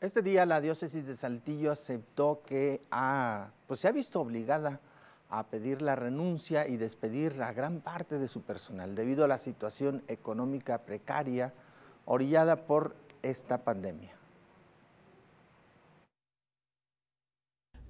Este día la diócesis de Saltillo aceptó que ha, ah, pues se ha visto obligada a pedir la renuncia y despedir a gran parte de su personal debido a la situación económica precaria orillada por esta pandemia.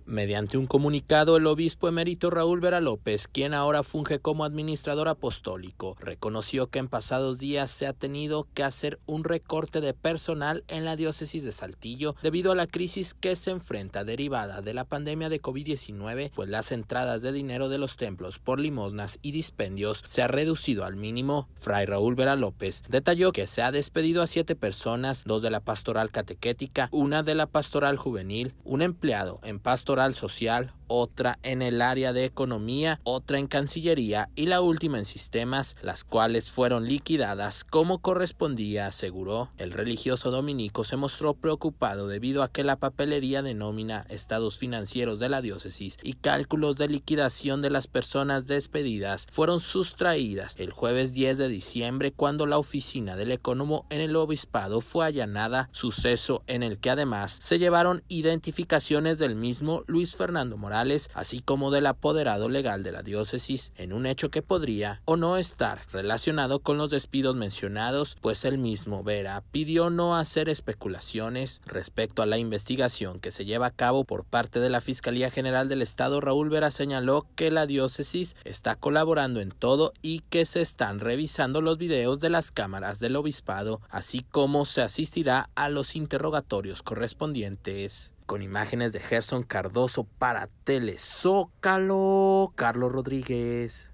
Mediante un comunicado, el obispo emérito Raúl Vera López, quien ahora funge como administrador apostólico, reconoció que en pasados días se ha tenido que hacer un recorte de personal en la diócesis de Saltillo debido a la crisis que se enfrenta derivada de la pandemia de COVID-19, pues las entradas de dinero de los templos por limosnas y dispendios se ha reducido al mínimo. Fray Raúl Vera López detalló que se ha despedido a siete personas, dos de la pastoral catequética, una de la pastoral juvenil, un empleado en pastoral social otra en el área de economía, otra en Cancillería y la última en sistemas, las cuales fueron liquidadas como correspondía, aseguró. El religioso dominico se mostró preocupado debido a que la papelería de nómina, estados financieros de la diócesis y cálculos de liquidación de las personas despedidas fueron sustraídas el jueves 10 de diciembre cuando la oficina del economo en el obispado fue allanada, suceso en el que además se llevaron identificaciones del mismo Luis Fernando Morales así como del apoderado legal de la diócesis, en un hecho que podría o no estar relacionado con los despidos mencionados, pues el mismo Vera pidió no hacer especulaciones respecto a la investigación que se lleva a cabo por parte de la Fiscalía General del Estado. Raúl Vera señaló que la diócesis está colaborando en todo y que se están revisando los videos de las cámaras del obispado, así como se asistirá a los interrogatorios correspondientes con imágenes de Gerson Cardoso para Telezócalo, Carlos Rodríguez.